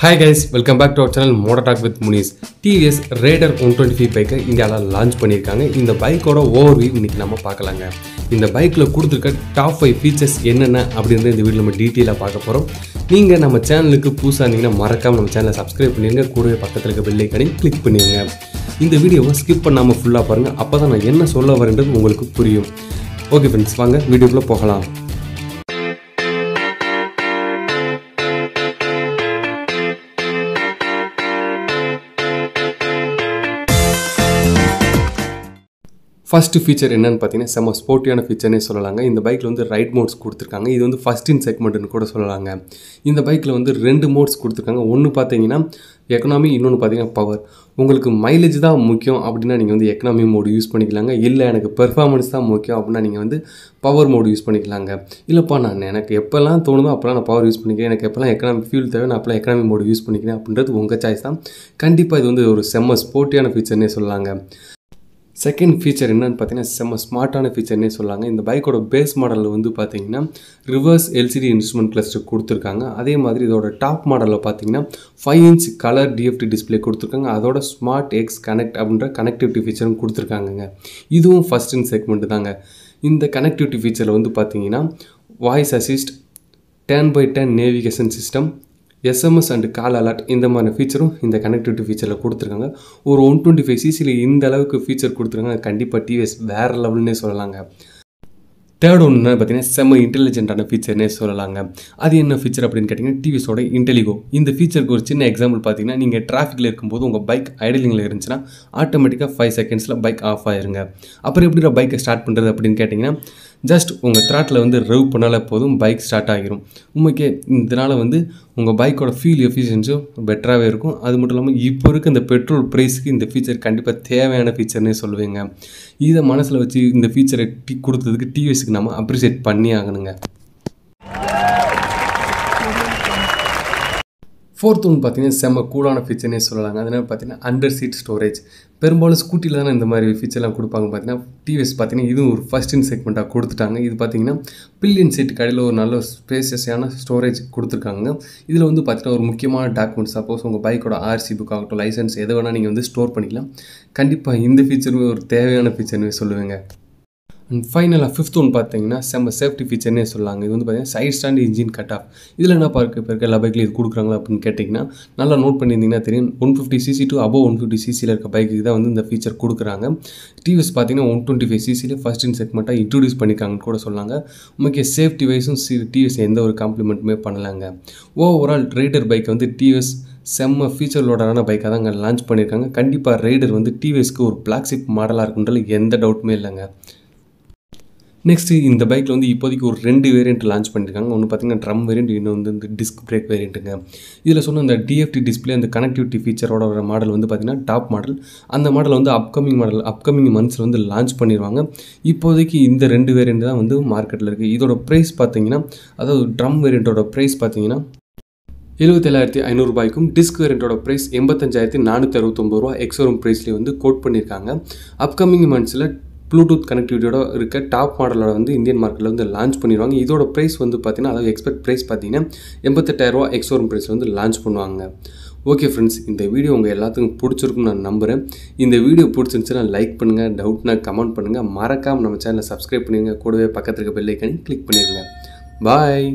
hi guys welcome back to our channel மோட talk with முனிஸ் TVS Raider one twenty five பைக்கை இந்தியாவில் launch பண்ணியிருக்காங்க இந்த பைக்கோட ஓவர் வியூ இன்றைக்கி நம்ம பார்க்கலாங்க இந்த பைக்கில் கொடுத்துருக்க டாப் ஃபைவ் ஃபீச்சர்ஸ் என்னென்ன அப்படின்றத இந்த வீடியோ நம்ம டீட்டெயிலாக பார்க்க போகிறோம் நீங்கள் நம்ம சேனலுக்கு புதுசாக இருந்தீங்கன்னா மறக்காமல் நம்ம சேனலை சப்ஸ்கிரைப் பண்ணிடுங்க கூடவே பக்கத்தில் இருக்க பெல்லைக்கனையும் கிளிக் பண்ணிடுங்க இந்த வீடியோவை ஸ்கிப் பண்ணாமல் ஃபுல்லாக பாருங்கள் அப்போ தான் நான் என்ன சொல்ல வரேன்றது உங்களுக்கு புரியும் ஓகே ஃப்ரெண்ட்ஸ் வாங்க வீடியோக்குள்ளே போகலாம் ஃபஸ்ட்டு ஃபீச்சர் என்னென்னு பார்த்தீங்கன்னா செம்ம ஸ்போர்ட்டியான ஃபீச்சர்னே சொல்லலாங்க இந்த பைக்கில் வந்து ரைட் மோட்ஸ் கொடுத்துருக்காங்க இது வந்து ஃபஸ்ட் இன் செக்மெண்ட்னு கூட சொல்லலாங்க இந்த பைக்கில் வந்து ரெண்டு மோட்ஸ் கொடுத்துருக்காங்க ஒன்று பார்த்தீங்கன்னா எக்கனாமி இன்னொன்று பார்த்தீங்கன்னா பவர் உங்களுக்கு மைலேஜ் தான் முக்கியம் அப்படின்னா நீங்கள் வந்து எக்கனாமி மோடு யூஸ் பண்ணிக்கலாங்க இல்லை எனக்கு பெர்ஃபார்மன்ஸ் தான் முக்கியம் அப்படின்னா நீங்கள் வந்து பவர் மோடு யூஸ் பண்ணிக்கலாங்க இல்லைப்பா நான் எனக்கு எப்போல்லாம் தோணுதோ அப்போல்லாம் நான் பவர் யூஸ் பண்ணிக்கிறேன் எனக்கு எப்போல்லாம் எக்கனாமி ஃபியூல் தேவை நான் அப்போலாம் எக்கனாமி மோடு யூஸ் பண்ணிக்கிறேன் அப்படின்றது உங்கள் சாய்ஸ் தான் கண்டிப்பாக இது வந்து ஒரு செம்ம ஸ்போர்ட்டியான ஃபீச்சர்னே சொல்லலாங்க செகண்ட் ஃபீச்சர் என்னென்னு பார்த்தீங்கன்னா செம்ம ஸ்மார்ட்டான ஃபீச்சர்னே சொல்லாங்க இந்த பைக்கோட பேஸ் மாடலில் வந்து பார்த்தீங்கன்னா ரிவர்ஸ் எல்சிடி இன்ஸ்ட்ருமெண்ட் கிளஸ்டர் கொடுத்துருக்காங்க அதே மாதிரி இதோட டாப் மாடலில் பார்த்தீங்கன்னா five inch colour TFT display கொடுத்துருக்காங்க அதோட ஸ்மார்ட் எக்ஸ் கனெக்ட் அப்படின்ற கனெக்டிவிட்டி ஃபீச்சரும் கொடுத்துருக்காங்கங்க இதுவும் ஃபஸ்ட் இன் செக்மெண்ட் தாங்க இந்த கனெக்டிவிட்டி ஃபீச்சரில் வந்து பார்த்தீங்கன்னா voice assist turn by turn navigation system SMS and call alert இந்த மாதிரி ஃபீச்சரும் இந்த கனெக்டிவிட்டி ஃபீச்சரில் கொடுத்துருக்காங்க ஒரு ஒன் டுவெண்ட்டி ஃபைவ் சிசியில் இந்த அளவுக்கு ஃபீச்சர் கொடுத்துருக்காங்க கண்டிப்பாக டிவிஎஸ் வேறு லெவல்னே சொல்லலாங்க தேர்ட் ஒன்று பார்த்தீங்கன்னா செம்ம இன்டெலிஜென்ட்டான ஃபீச்சர்னே சொல்லலாங்க அது என்ன ஃபீச்சர் அப்படின்னு கேட்டிங்கன்னா டிவிஸோட இன்டெலிகோ இந்த ஃபீச்சருக்கு ஒரு சின்ன எக்ஸாம்பிள் பார்த்தீங்கன்னா நீங்கள் டிராஃபிக்கில் இருக்கும்போது உங்கள் பைக் ஐடலிங்கில் இருந்துச்சுன்னா ஆட்டோமேட்டிக்காக ஃபைவ் செகண்ட்ஸில் பைக் ஆஃப் ஆயிருங்க அப்புறம் எப்படி பைக்கை ஸ்டார்ட் பண்ணுறது அப்படின்னு கேட்டிங்கன்னா ஜஸ்ட் உங்கள் த்ராட்டில் வந்து ரெவ் பண்ணாலே போதும் பைக் ஸ்டார்ட் ஆகிரும் உங்களுக்கு இதனால் வந்து உங்கள் பைக்கோட ஃபியூல் எஃபிஷியன்ஸும் பெட்டராகவே இருக்கும் அது மட்டும் இல்லாமல் இப்போ இருக்க இந்த பெட்ரோல் ப்ரைஸுக்கு இந்த ஃபீச்சர் கண்டிப்பாக தேவையான ஃபீச்சர்னே சொல்லுவேங்க இதை மனசில் வச்சு இந்த ஃபீச்சரை டி கொடுத்ததுக்கு டிவிஎஸ்க்கு நம்ம அப்ரிஷியேட் பண்ணி ஆகணுங்க ஃபோர்த் ஒன்று பார்த்தீங்கன்னா செம்ம கூலான ஃபீச்சர்னே சொல்லலாங்க அதனால் பார்த்தீங்கன்னா அண்டர் சீட் ஸ்டோரேஜ் பெரும்பாலும் ஸ்கூட்டியில் தானே இந்த மாதிரி ஃபீச்சர்லாம் கொடுப்பாங்க பார்த்தீங்கன்னா டிவிஎஸ் பார்த்தீங்கன்னா இதுவும் ஒரு ஃபஸ்ட் இன்செக்மெண்ட்டாக செக்மெண்ட்டாக கொடுத்துட்டாங்க இது பார்த்தீங்கன்னா பில்லியன் சீட் கடையில் ஒரு நல்ல ஸ்பேசியஸான ஸ்டோரேஜ் கொடுத்துருக்காங்க இதில் வந்து பார்த்தீங்கன்னா ஒரு முக்கியமான டாக்குமெண்ட் சப்போஸ் உங்கள் பைக்கோட ஆர்சி புக் ஆகட்டும் லைசன்ஸ் எது வேணால் நீங்கள் வந்து ஸ்டோர் பண்ணிக்கலாம் கண்டிப்பாக இந்த ஃபீச்சருமே ஒரு தேவையான ஃபீச்சர்னு சொல்லுவேங்க அண்ட் ஃபைனலாக ஃபிஃப்த் ஒன் பார்த்தீங்கன்னா செம்ம சேஃப்டி ஃபீச்சர்னே சொல்லாங்க இது வந்து பார்த்தீங்கன்னா side stand engine cut off இதில் என்ன பார்க்க இப்போ இருக்க எல்லா பைக்கில் இது கொடுக்குறாங்களா அப்படின்னு கேட்டிங்கன்னா நல்லா நோட் பண்ணியிருந்தீங்கன்னா தெரியும் one fifty CC to above one fifty சிசியில் இருக்க பைக்கு தான் வந்து இந்த ஃபீச்சர் கொடுக்குறாங்க டிவிஎஸ் பார்த்தீங்கன்னா ஒன் டுவெண்ட்டி ஃபைவ் சிசியில் ஃபஸ்ட் இன் செக்மெண்ட்டாக இன்ட்ரடியூஸ் பண்ணிக்காங்கன்னு கூட சொன்னாங்க உங்களுக்கு சேஃப்டி வைஸும் சி டிவிஎஸ் எந்த ஒரு காம்ப்ளிமெண்ட்டுமே பண்ணலாங்க ஓவரால் ரைடர் பைக் வந்து டிவிஎஸ் செம்ம ஃபீச்சர்லோடான பைக்காக தான் அங்கே லான்ச் பண்ணியிருக்காங்க கண்டிப்பாக ரைடர் வந்து டிவிஎஸ்க்கு ஒரு பிளாக்ஷிப் மாடலாக இருக்குன்றது எந்த டவுட்டுமே இல்லைங்க நெக்ஸ்ட்டு இந்த பைக்கில் வந்து இப்போதைக்கு ஒரு ரெண்டு வேரியண்ட் லான்ச் பண்ணியிருக்காங்க ஒன்று பார்த்திங்கன்னா ட்ரம் வேரியண்ட் இன்னும் வந்து இந்த டிஸ்க் பிரேக் வேரியண்ட்டுங்க இதில் சொன்ன அந்த டிஎஃப்டி டிஸ்பிளே அந்த கனெக்டிவிட்டி ஃபீச்சரோட வர மாடல் வந்து பார்த்திங்கன்னா டாப் மாடல் அந்த மாடல் வந்து அப்கமிங் மாடல் அப்கமிங் மந்த்ஸில் வந்து லான்ச் பண்ணிடுவாங்க இப்போதைக்கு இந்த ரெண்டு வேரியண்ட் தான் வந்து மார்க்கெட்டில் இருக்குது இதோட ப்ரைஸ் பார்த்தீங்கன்னா அதாவது ட்ரம் வேரியண்ட்டோட ப்ரைஸ் பார்த்தீங்கன்னா எழுபத்தேழாயிரத்தி ஐநூறுபாய்க்கும் டிஸ்க் வேரியண்ட்டோட ப்ரைஸ் எண்பத்தஞ்சாயிரத்தி நானூற்றி அறுபத்தொம்பது ரூபா எக்ஸோரும் ப்ரைஸ்லேயே வந்து கோட் பண்ணியிருக்காங்க அப்கமிங் மந்த்ஸில் ப்ளூடூத் கனெக்டிவிட்டியோட இருக்க டாப் மாடலோட வந்து இந்தியன் மார்க்கெட்டில் வந்து லான்ச் பண்ணிடுவாங்க இதோட ப்ரைஸ் வந்து பார்த்தீங்கன்னா அதாவது எக்ஸ்பெக்ட் ப்ரைஸ் பார்த்தீங்கன்னா எண்பத்தெட்டாயிரரூவா எக்ஸ்ஓரம் ப்ரைஸ் வந்து லான்ச் பண்ணுவாங்க ஓகே ஃப்ரெண்ட்ஸ் இந்த வீடியோ உங்கள் எல்லாத்துக்கும் பிடிச்சிருக்கும் நான் நம்புகிறேன் இந்த வீடியோ பிடிச்சிருந்துச்சுன்னா லைக் பண்ணுங்கள் டவுட்னா கமெண்ட் பண்ணுங்கள் மறக்காமல் நம்ம சேனலை சப்ஸ்கிரைப் பண்ணிடுங்க கூடவே பக்கத்துக்கு பெல்லைக்கானு கிளிக் பண்ணிடுங்க பாய்